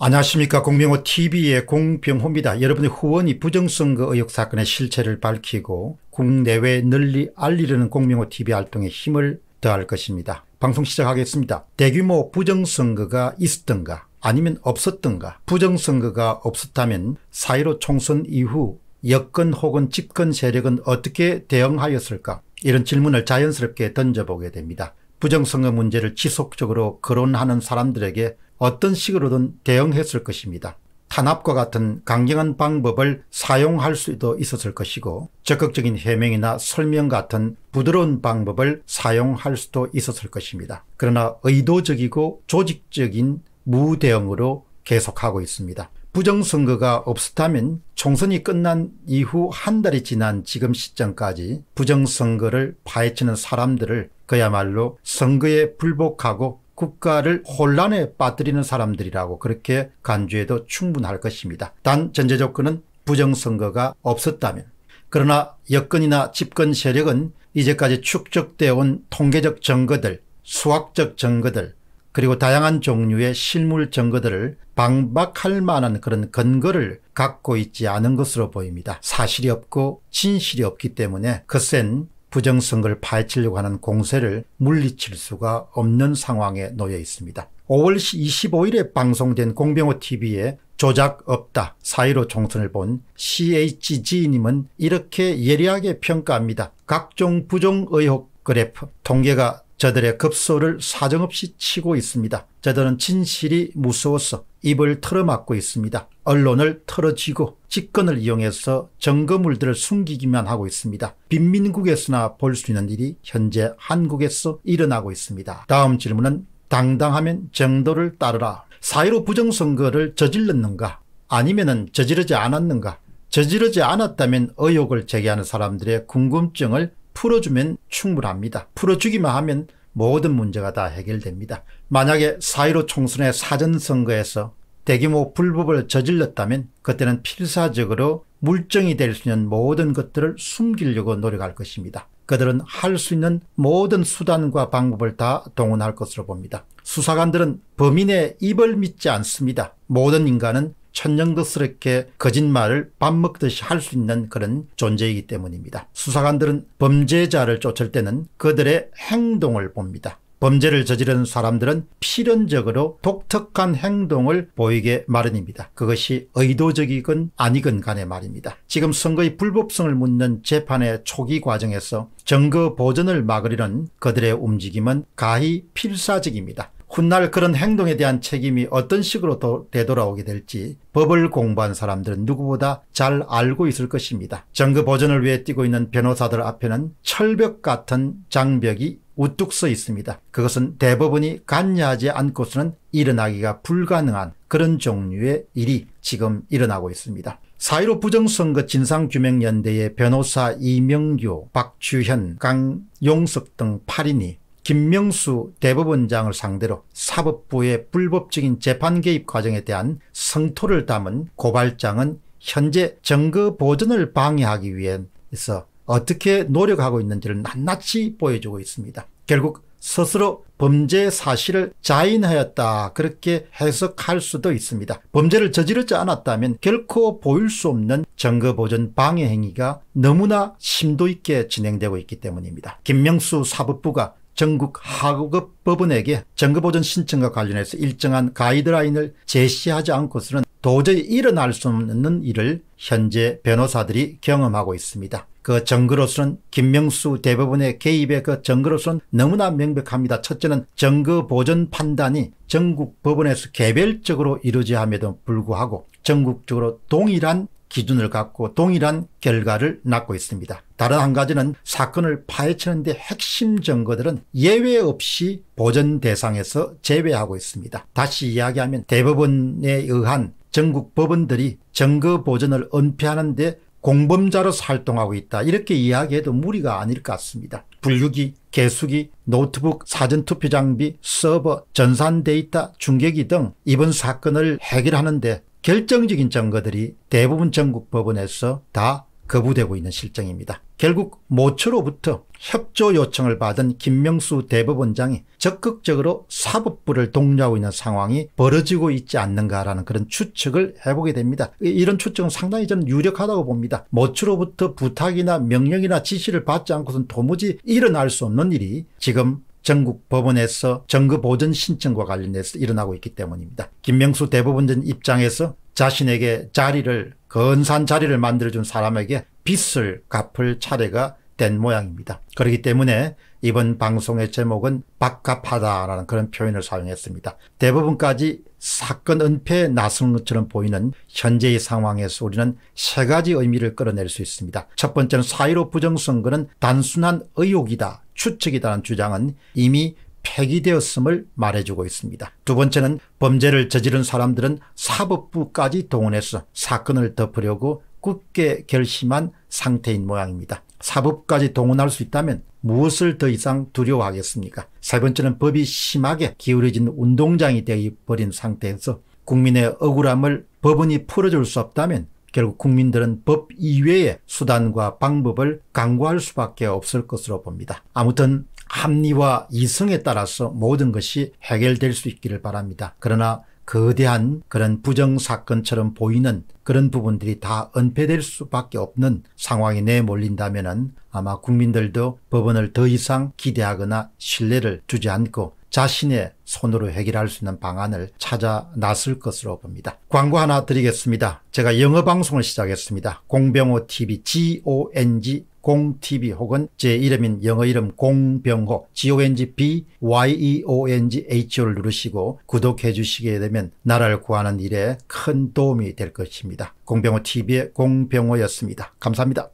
안녕하십니까 공병호 tv의 공병호입니다. 여러분의 후원이 부정선거 의혹 사건의 실체를 밝히고 국내외 널리 알리려는 공병호 tv 활동에 힘을 더할 것입니다. 방송 시작하겠습니다. 대규모 부정선거가 있었던가 아니면 없었던가 부정선거가 없었다면 사1로 총선 이후 여권 혹은 집권 세력은 어떻게 대응하였을까 이런 질문을 자연스럽게 던져보게 됩니다. 부정선거 문제를 지속적으로 거론하는 사람들에게 어떤 식으로든 대응했을 것입니다. 탄압과 같은 강경한 방법을 사용할 수도 있었을 것이고 적극적인 해명이나 설명 같은 부드러운 방법을 사용할 수도 있었을 것입니다. 그러나 의도적이고 조직적인 무대응으로 계속하고 있습니다. 부정선거가 없었다면 총선이 끝난 이후 한 달이 지난 지금 시점까지 부정선거를 파헤치는 사람들을 그야말로 선거에 불복하고 국가를 혼란에 빠뜨리는 사람들이라고 그렇게 간주해도 충분할 것입니다. 단 전제 조건은 부정선거가 없었다면 그러나 여건이나 집권 세력은 이제까지 축적되어 온 통계적 증거들, 수학적 증거들, 그리고 다양한 종류의 실물 증거들을 방박할 만한 그런 근거를 갖고 있지 않은 것으로 보입니다. 사실이 없고 진실이 없기 때문에 그센 부정선거를 파헤치려고 하는 공세를 물리칠 수가 없는 상황에 놓여 있습니다. 5월 25일에 방송된 공병호TV에 조작 없다 사이로 총선을 본 CHG님은 이렇게 예리하게 평가합니다. 각종 부정 의혹 그래프 통계가 저들의 급소를 사정없이 치고 있습니다. 저들은 진실이 무서워서 입을 틀어막고 있습니다. 언론을 틀어쥐고 직권을 이용해서 정거물들을 숨기기만 하고 있습니다. 빈민국에서나 볼 수 있는 일이 현재 한국에서 일어나고 있습니다. 다음 질문은 당당하면 정도를 따르라. 사회로 부정선거를 저질렀는가 아니면 저지르지 않았는가 저지르지 않았다면 의혹을 제기하는 사람들의 궁금증을 풀어주면 충분합니다. 풀어주기만 하면 모든 문제가 다 해결됩니다. 만약에 4.15 총선의 사전선거에서 대규모 불법을 저질렀다면 그때는 필사적으로 물정이 될 수 있는 모든 것들을 숨기려고 노력할 것입니다. 그들은 할 수 있는 모든 수단과 방법을 다 동원할 것으로 봅니다. 수사관들은 범인의 입을 믿지 않습니다. 모든 인간은 천연덕스럽게 거짓말을 밥 먹듯이 할 수 있는 그런 존재이기 때문입니다. 수사관들은 범죄자를 쫓을 때는 그들의 행동을 봅니다. 범죄를 저지른 사람들은 필연적으로 독특한 행동을 보이게 마련입니다. 그것이 의도적이건 아니건 간에 말입니다. 지금 선거의 불법성을 묻는 재판의 초기 과정에서 증거 보전을 막으려는 그들의 움직임은 가히 필사적입니다. 훗날 그런 행동에 대한 책임이 어떤 식으로 도, 되돌아오게 될지 법을 공부한 사람들은 누구보다 잘 알고 있을 것입니다. 정거보전을 위해 뛰고 있는 변호사들 앞에는 철벽 같은 장벽이 우뚝 서 있습니다. 그것은 대부분이 관여하지 않고서는 일어나기가 불가능한 그런 종류의 일이 지금 일어나고 있습니다. 사1로 부정선거 진상규명연대의 변호사 이명규, 박주현, 강용석 등 8인이 김명수 대법원장을 상대로 사법부의 불법적인 재판 개입 과정에 대한 성토를 담은 고발장은 현재 증거 보존을 방해하기 위해서 어떻게 노력하고 있는지를 낱낱이 보여주고 있습니다. 결국 스스로 범죄 사실을 자인하였다 그렇게 해석할 수도 있습니다. 범죄를 저지르지 않았다면 결코 보일 수 없는 증거보존 방해 행위가 너무나 심도 있게 진행되고 있기 때문입니다. 김명수 사법부가 전국 하급 법원에게 정거보전 신청과 관련해서 일정한 가이드라인을 제시하지 않고서는 도저히 일어날 수 없는 일을 현재 변호사들이 경험하고 있습니다. 그 정거로서는 김명수 대법원의 개입의 그 정거로서는 너무나 명백합니다. 첫째는 정거 보전 판단이 전국 법원에서 개별적으로 이루어져 함에도 불구하고 전국적으로 동일한 기준을 갖고 동일한 결과를 낳고 있습니다. 다른 한 가지는 사건을 파헤치는데 핵심 증거들은 예외 없이 보전 대상에서 제외하고 있습니다. 다시 이야기하면 대법원에 의한 전국 법원들이 증거 보전을 은폐하는데 공범자로 활동하고 있다. 이렇게 이야기해도 무리가 아닐 것 같습니다. 분류기, 개수기, 노트북, 사전투표 장비, 서버, 전산 데이터, 중계기 등 이번 사건을 해결하는데 결정적인 증거들이 대부분 전국 법원에서 다 거부되고 있는 실정입니다. 결국 모처로부터 협조 요청을 받은 김명수 대법원장이 적극적으로 사법부를 독려하고 있는 상황이 벌어지고 있지 않는가라는 그런 추측을 해보게 됩니다. 이런 추측은 상당히 저는 유력하다고 봅니다. 모처로부터 부탁이나 명령이나 지시를 받지 않고서는 도무지 일어날 수 없는 일이 지금 전국 법원에서 정거 보전 신청과 관련해서 일어나고 있기 때문입니다. 김명수 대법원장 입장에서 자신에게 자리를 건산 자리를 만들어준 사람에게 빚을 갚을 차례가 된 모양입니다. 그렇기 때문에 이번 방송의 제목은 박갑하다라는 그런 표현을 사용했습니다. 대부분까지 사건 은폐에 나선 것처럼 보이는 현재의 상황에서 우리는 세 가지 의미를 끌어낼 수 있습니다. 첫 번째는 사1로 부정선거는 단순한 의혹이다, 추측이다는 주장은 이미 폐기되었음을 말해주고 있습니다. 두 번째는 범죄를 저지른 사람들은 사법부까지 동원해서 사건을 덮으려고 굳게 결심한 상태인 모양입니다. 사법까지 동원할 수 있다면 무엇을 더 이상 두려워하겠습니까? 세 번째는 법이 심하게 기울어진 운동장이 되어버린 상태에서 국민의 억울함을 법원이 풀어줄 수 없다면 결국 국민들은 법 이외의 수단과 방법을 강구할 수밖에 없을 것으로 봅니다. 아무튼 합리와 이성에 따라서 모든 것이 해결될 수 있기를 바랍니다. 그러나 거대한 그런 부정사건처럼 보이는 그런 부분들이 다 은폐될 수밖에 없는 상황에 내몰린다면 아마 국민들도 법원을 더 이상 기대하거나 신뢰를 주지 않고 자신의 손으로 해결할 수 있는 방안을 찾아 나을 것으로 봅니다. 광고 하나 드리겠습니다. 제가 영어 방송을 시작했습니다. 공병호 TV, GONG 공TV 혹은 제 이름인 영어 이름 공병호 GONGB YEONGHO를 누르시고 구독해 주시게 되면 나라를 구하는 일에 큰 도움이 될 것입니다. 공병호 TV의 공병호였습니다. 감사합니다.